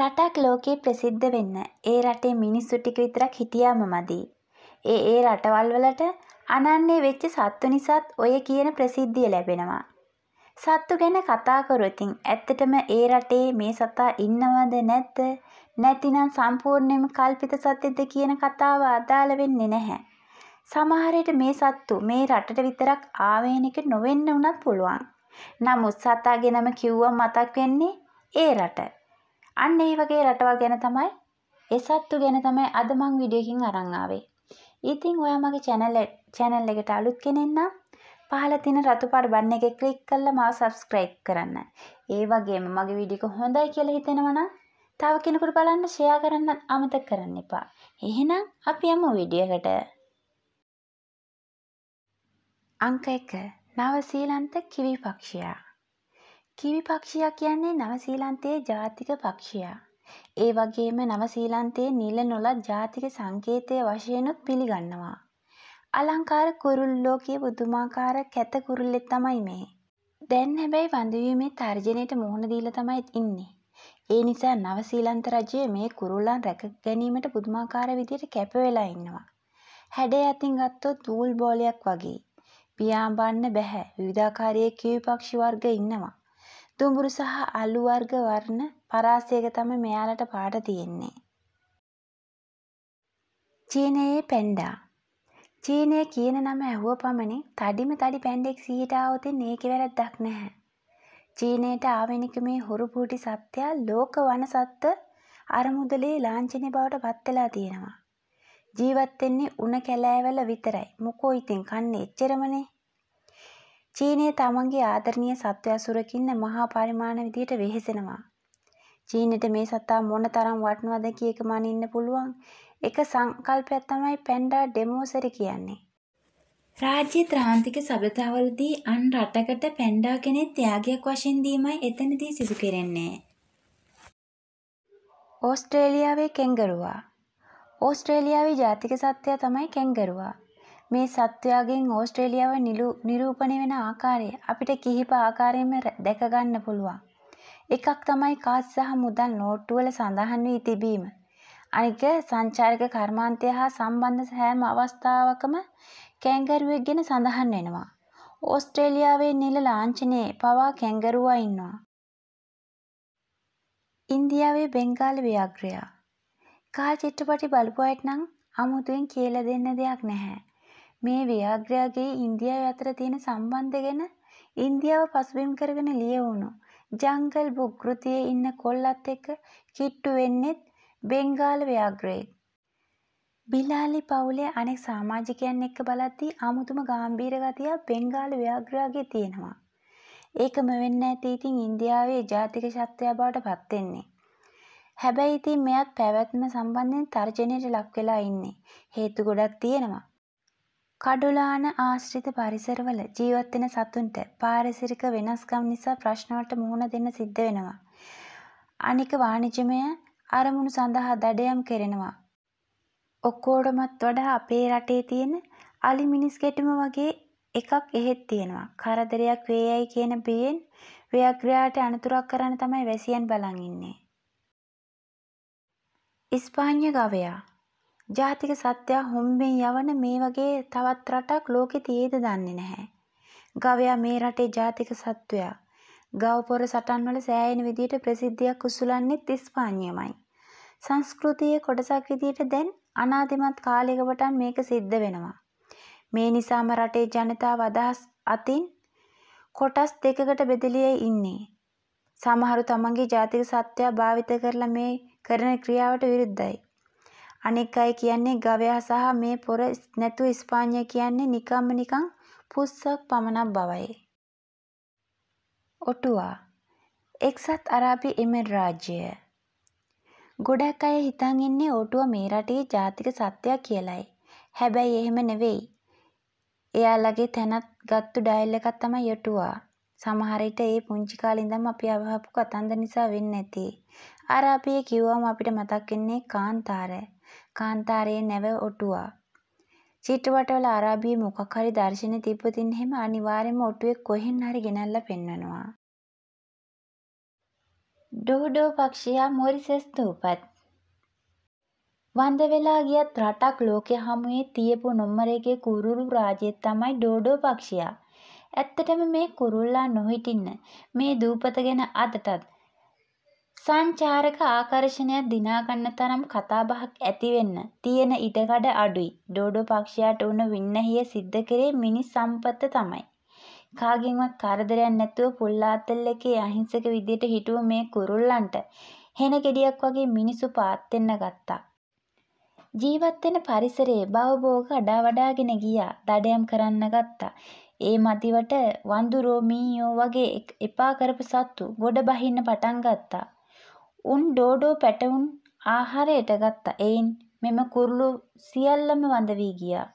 රටක් ලෝකේ ප්‍රසිද්ධ වෙන්න ඒ රටේ මිනිස්සු ටික විතරක් හිටියාම මදි. ඒ ඒ රටවල් වලට අනන්නේ වෙච්ච සත්තු නිසාත් ඔය කියන ප්‍රසිද්ධිය ලැබෙනවා. සත්තු ගැන කතා කරොතින් ඇත්තටම ඒ රටේ මේ සතා ඉන්නවද නැද්ද නැතිනම් සම්පූර්ණයෙන්ම කල්පිත සත්‍යද කියන කතාව අදාළ වෙන්නේ නැහැ. සමහරට මේ සත්තු මේ රටට විතරක් ආවේනික නොවෙන්න උනත් පුළුවන්. නමුත් සතාගෙනම කිව්ව මතක් වෙන්නේ ඒ රට. අන්න ඒ වගේ රටවල් ගැන තමයි ඒ සත්තු ගැන තමයි අද මං වීඩියෝ එකකින් අරන් ආවේ. ඉතින් ඔයා මගේ channel channel එකට අලුත් කෙනෙක් නම් පහළ තියෙන රතු පාට බටන් එකේ ක්ලික් කරලා මාව subscribe කරන්න. ඒ වගේම මගේ වීඩියෝ එක හොඳයි කියලා හිතෙනවා නම් තව කෙනෙකුට බලන්න share කරන්න අමතක කරන්න එපා. එහෙනම් අපි යමු වීඩියෝ එකට. අංක 1 නව සීලන්ත කිවි පක්ෂියා කිවි පක්ෂියා කියන්නේ නවසීලන්තයේ ජාතික පක්ෂියා. ඒ වගේම නවසීලන්තයේ නිල නොලත් ජාතික සංකේතය වශයෙන්ුත් පිළිගන්නවා. අලංකාර කුරුල්ලෝ කිය පුදුමාකාර කැත කුරුල්ලෙක් තමයි මේ. දැන් හැබැයි වඳුවීමේ තර්ජනයට මුහුණ දීලා තමයි ඉන්නේ. ඒ නිසා නවසීලන්ත රජය මේ කුරුල්ලන් රැක ගැනීමට පුදුමාකාර විදියට කැප වෙලා ඉන්නවා. හැඩය අතින් ගත්තොත් වූල් බෝලයක් වගේ. පියාඹන්න බැහැ. විවිධාකාරයේ කිවි පක්ෂි වර්ග ඉන්නවා. දුඹුරු සහ අළු වර්ග වර්ණ පරාසයක තමයි මෙයාලට පාට තියෙන්නේ. චීනයේ පැන්ඩා. චීනය කියන නම ඇහුව පමණින් තඩිම තඩි පැන්ඩෙක් සිහිට ආවොතින් ඒක වැරද්දක් නැහැ. චීනයට ආවෙනික මේ හොරු පූටි සත්‍යයා ලෝක වන සත්ත අරමුදලේ ලාංචනය බවට පත්වෙලා තියෙනවා. ජීවත්වෙන්නේ උන කැලෑවල විතරයි මොකෝ ඉතින් කන්න එච්චරමනේ චීනය තමන්ගේ ආදරණීය සත්වයා සුරකින්න මහා පරිමාණ විදියට වෙහෙසෙනවා. චීනෙට මේ සතා මොන තරම් වටනවද කිය එක මනින්න පුළුවන් එක සංකල්පයක් තමයි පැන්ඩා ඩෙමෝසරි කියන්නේ. රාජ්‍ය ත්‍රාන්තික සබතාවලදී අන් රටකට පැන්ඩා කෙනෙක් ත්‍යාගයක් වශයෙන් දීමයි එතනදී සිදු කෙරෙන්නේ. ඕස්ට්‍රේලියාවේ කෙංගරුවා ඕස්ට්‍රේලියාවේ ජාතික සත්‍යය තමයි කෙංගරුවා. මේ සත්වයාගෙන් ඕස්ට්‍රේලියාව නිරූපණය වෙන ආකාරය අපිට කිහිප ආකාරයෙන්ම දැක ගන්න පුළුවන්. එකක් තමයි කාස් සහ මුදල් නෝට්ටුවල සඳහන් වී තිබීම. අනික සංචාරක කර්මාන්තය හා සම්බන්ධ සෑම අවස්ථාවකම කැංගරුවෙක් ගැන සඳහන් වෙනවා. ඕස්ට්‍රේලියාවේ නිල ලාංඡනයේ පවා කැංගරුවා ඉන්නවා. ඉන්දියාවේ බෙන්ගාලි ව්‍යාග්‍රයා. කාල් චිත්‍රපටි බලපු අයට නම් අමුතුවෙන් කියලා දෙන්න දෙයක් නැහැ. මේ ව්‍යාඝ්‍රයාගේ ඉන්දියාව අතර තියෙන සම්බන්ධය ගැන ඉන්දියාව පසුබිම් කරගෙන ලියවුණු ජංගල් බුක් කෘතියේ ඉන්න කොල්ලත් එක්ක කිට්ටු වෙන්නෙත් බෙන්ගාල ව්‍යාඝ්‍රයෙක්. බිලාලි පවුලේ අනෙක් සමාජිකයන් එක්ක බලද්දී අමුතුම ගැඹීර ගතිය බෙන්ගාල ව්‍යාඝ්‍රයාගේ තියෙනවා. ඒකම වෙන්න ඇති ඉතින් ඉන්දියාවේ ජාතික ශක්තිය බවට පත් වෙන්නේ. හැබැයි ඉතින් මෙයත් පැවැත්ම සම්බන්ධයෙන් තර්ජනයට ලක් වෙලා ඉන්නේ. හේතු ගොඩක් තියෙනවා. කඩුලාන ආශ්‍රිත පරිසරවල ජීවත් වෙන සතුන්ට පාරිසරික වෙනස්කම් නිසා ප්‍රශ්න වලට මුහුණ දෙන්න සිද්ධ වෙනවා. අනික වාණිජමය අරමුණු සඳහා දඩයම් කරනවා. ඔක්කොටමත් වඩා අපේ රටේ තියෙන අලි මිනිස් ගැටුම වගේ එකක් එහෙත් තියෙනවා. කරදරයක් වේයයි කියන බියෙන් ව්‍යග්‍රයාට අනතුරක් කරන්න තමයි වැසියන් බලන් ඉන්නේ. ඉස්පාඤ්ඤ ගවයා ජාතික සත්වයා හොම්බෙන් යවන මේ වගේ තවත් රටක් ලෝකෙ තියේද දන්නේ නැහැ. ගවයා මේ රටේ ජාතික සත්වයා. ගව පොර සටන්වල සෑහෙන විදියට ප්‍රසිද්ධියක් උසුලන්නේත් ඉස්පාඤ්ඤයමයි. සංස්කෘතියේ කොටසක් විදියට දැන් අනාදිමත් කාලයකට මේක සිද්ධ වෙනවා. මේ නිසාම රටේ ජනතාව අදහස් අතින් කොටස් දෙකකට බෙදලියේ ඉන්නේ. සමහරු තමන්ගේ ජාතික සත්‍යය භාවිත කරලා මේ කරන ක්‍රියාවට විරුද්ධයි. අනෙක් අය කියන්නේ ගවයා සහ මේ පොර නැතුව ස්පාඤ්ඤ කියන්නේ නිකම්ම නිකං පුස්සක් පමණක් බවයි. ඔටුවා එක්සත් අරාබි එමෙන් රාජ්‍යය ගොඩක් අය හිතන් ඉන්නේ ඔටුව මේ රටේ ජාතික සත්‍යයක් කියලයි. හැබැයි එහෙම නෙවෙයි. එයාලගේ තැනත් ගත්තු ඩයල් එකක් තමයි යටුවා. සමහර විට ඒ පුංචි කාලේ ඉඳන් අපි අවහපු කතන්දර නිසා වෙන්නේ නැති. අරාබිය කිව්වම අපිට මතක් වෙන්නේ කාන්තාරය. කාන්තාරයේ නැව ඔටුවා. චිත්‍රපටවල අරාබියේ මොකක් හරි දර්ශන තිබ්බොතින් එහෙම අනිවාර්යෙන්ම ඔටුවෙක් කොහෙන් හරි ගෙනල්ලා පෙන්වනවා. ඩෝඩෝ පක්ෂියා මොරිසස් තූපත් වඳ වෙලා ගියත් රටක් ලෝකෙ හමුවේ තියපු නොම්මරේගේ කුරුළු රාජයෙක් තමයි ඩෝඩෝ පක්ෂියා. ඇත්තටම මේ කුරුල්ලා නොහිටින්න මේ දූපත ගැන අදටත් සංචාරක ආකර්ෂණයක් දිනාගන්න තරම් කතාබහක් ඇතිවෙන්න තියෙන ඉඩකඩ අඩුයි. ඩෝඩෝ පක්ෂියාට උණු වින්නැහිය සිද්ධ කරේ මිනිස් සම්පත්ත තමයි. කාගෙන්වත් කරදරයක් නැතුව පුල්ලාතල් එකේ අහිංසක විදියට හිටපු මේ කුරුල්ලන්ට හෙන ගෙඩියක් වගේ මිනිසු පාත් වෙන්න ගත්තා. ජීවත් වෙන පරිසරයේ භවභෝග අඩා වඩාගෙන ගියා. දඩයම් කරන්න ගත්තා. ඒ මදිවට වඳුරෝ මීයෝ වගේ එපා කරපු සත්තු ගොඩ බහින්න පටන් ගත්තා. උන් ඩෝඩෝ පැටවුන් ආහාරයට ගත්තා. එයින් මෙම කුරුලෝ සියල්ලම වඳ වී ගියා.